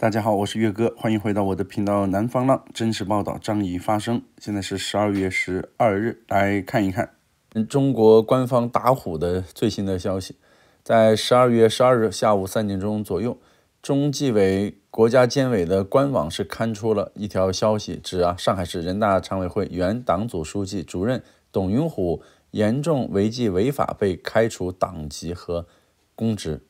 大家好，我是岳哥，欢迎回到我的频道《南方浪》，真实报道，张已发声。现在是十二月十二日，来看一看中国官方打虎的最新的消息。在十二月十二日下午三点钟左右，中纪委、国家监委的官网是刊出了一条消息，指啊，上海市人大常委会原党组书记、主任董云虎严重违纪违法，被开除党籍和公职。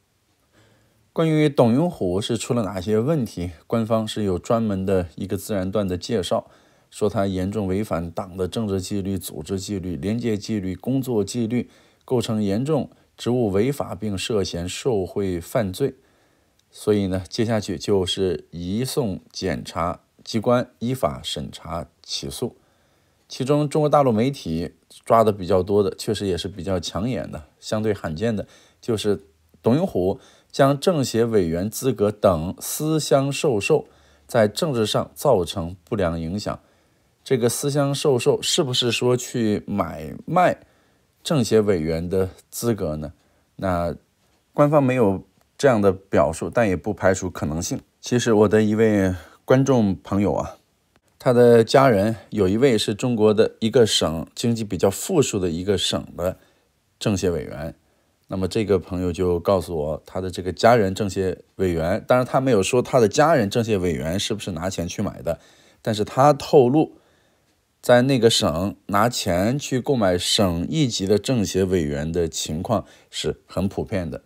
关于董永虎是出了哪些问题，官方是有专门的一个自然段的介绍，说他严重违反党的政治纪律、组织纪律、廉洁纪律、工作纪律，构成严重职务违法，并涉嫌受贿犯罪，所以呢，接下去就是移送检察机关依法审查起诉。其中，中国大陆媒体抓的比较多的，确实也是比较抢眼的，相对罕见的，就是董永虎。将政协委员资格等私相授受，在政治上造成不良影响。这个私相授受是不是说去买卖政协委员的资格呢？那官方没有这样的表述，但也不排除可能性。其实我的一位观众朋友啊，他的家人有一位是中国的一个省经济比较富庶的一个省的政协委员。那么这个朋友就告诉我，他的这个家人政协委员，当然他没有说他的家人政协委员是不是拿钱去买的，但是他透露，在那个省拿钱去购买省一级的政协委员的情况是很普遍的。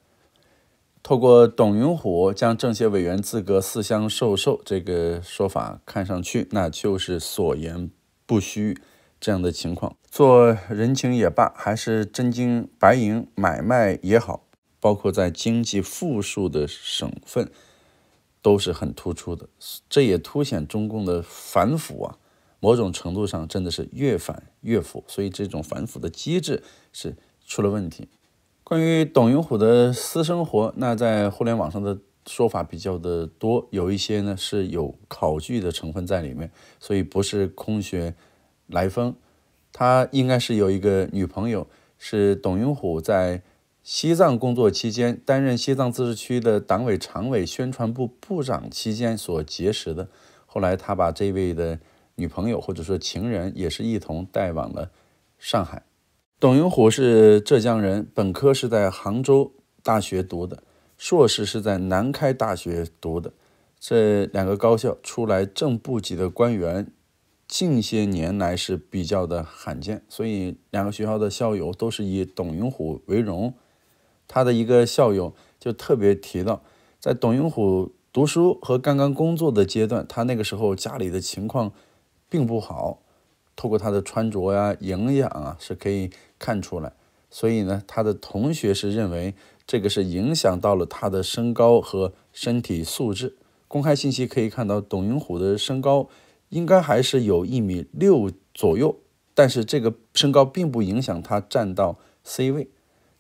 透过董云虎将政协委员资格四相授受这个说法，看上去那就是所言不虚这样的情况。做人情也罢，还是真金白银买卖也好，包括在经济富庶的省份，都是很突出的。这也凸显中共的反腐啊，某种程度上真的是越反越腐，所以这种反腐的机制是出了问题。关于董永虎的私生活，那在互联网上的说法比较的多，有一些呢是有考据的成分在里面，所以不是空穴来风。他应该是有一个女朋友，是董云虎在西藏工作期间担任西藏自治区的党委常委、宣传部部长期间所结识的。后来，他把这位的女朋友或者说情人也是一同带往了上海。董云虎是浙江人，本科是在杭州大学读的，硕士是在南开大学读的。这两个高校出来正部级的官员。近些年来是比较的罕见，所以两个学校的校友都是以董云虎为荣。他的一个校友就特别提到，在董云虎读书和刚刚工作的阶段，他那个时候家里的情况并不好，透过他的穿着呀、营养啊是可以看出来。所以呢，他的同学是认为这个是影响到了他的身高和身体素质。公开信息可以看到，董云虎的身高。应该还是有一米六左右，但是这个身高并不影响他站到 C 位。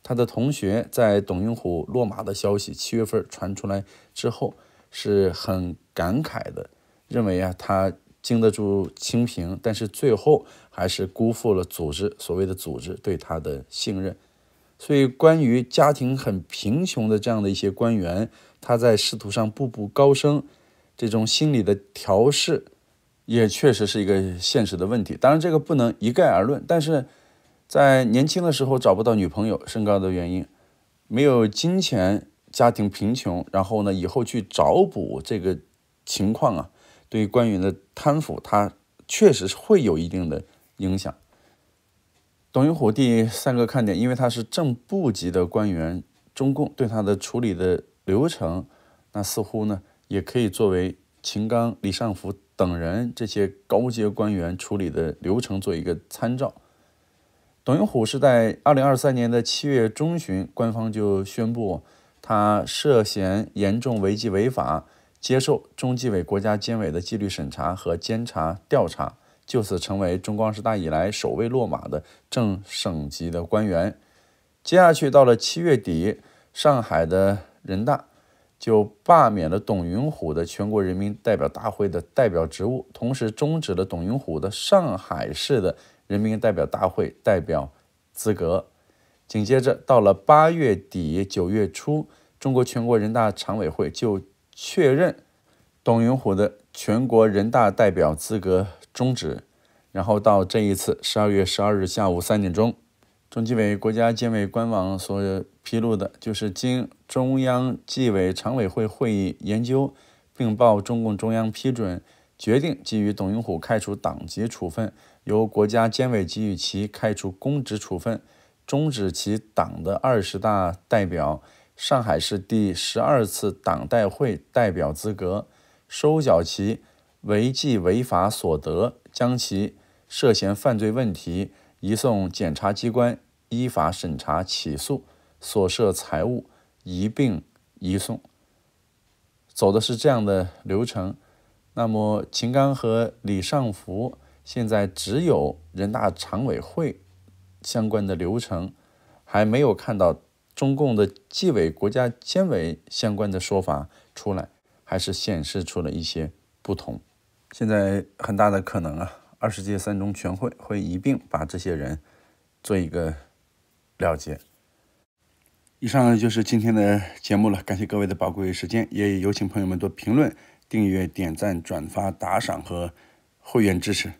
他的同学在董云虎落马的消息七月份传出来之后，是很感慨的，认为啊他经得住清贫，但是最后还是辜负了组织所谓的组织对他的信任。所以，关于家庭很贫穷的这样的一些官员，他在仕途上步步高升，这种心理的调试。也确实是一个现实的问题，当然这个不能一概而论，但是在年轻的时候找不到女朋友，身高的原因，没有金钱，家庭贫穷，然后呢以后去找补这个情况啊，对于官员的贪腐，他确实会有一定的影响。董云虎第三个看点，因为他是正部级的官员，中共对他的处理的流程，那似乎呢也可以作为秦刚、李尚福。等人这些高阶官员处理的流程做一个参照。董云虎是在二零二三年的七月中旬，官方就宣布他涉嫌严重违纪违法，接受中纪委、国家监委的纪律审查和监察调查，就此成为中共二十大以来首位落马的正省级的官员。接下去到了七月底，上海的人大。就罢免了董云虎的全国人民代表大会的代表职务，同时终止了董云虎的上海市的人民代表大会代表资格。紧接着到了八月底九月初，中国全国人大常委会就确认董云虎的全国人大代表资格终止。然后到这一次十二月十二日下午三点钟。中纪委、国家监委官网所披露的，就是经中央纪委常委会会议研究，并报中共中央批准，决定给予董云虎开除党籍处分，由国家监委给予其开除公职处分，终止其党的二十大代表、上海市第十二次党代会代表资格，收缴其违纪违法所得，将其涉嫌犯罪问题移送检察机关。依法审查起诉所涉财物一并移送，走的是这样的流程。那么秦刚和李尚福现在只有人大常委会相关的流程，还没有看到中共的纪委、国家监委相关的说法出来，还是显示出了一些不同。现在很大的可能啊，二十届三中全会会一并把这些人做一个。了解。以上呢就是今天的节目了，感谢各位的宝贵时间，也有请朋友们多评论、订阅、点赞、转发、打赏和会员支持。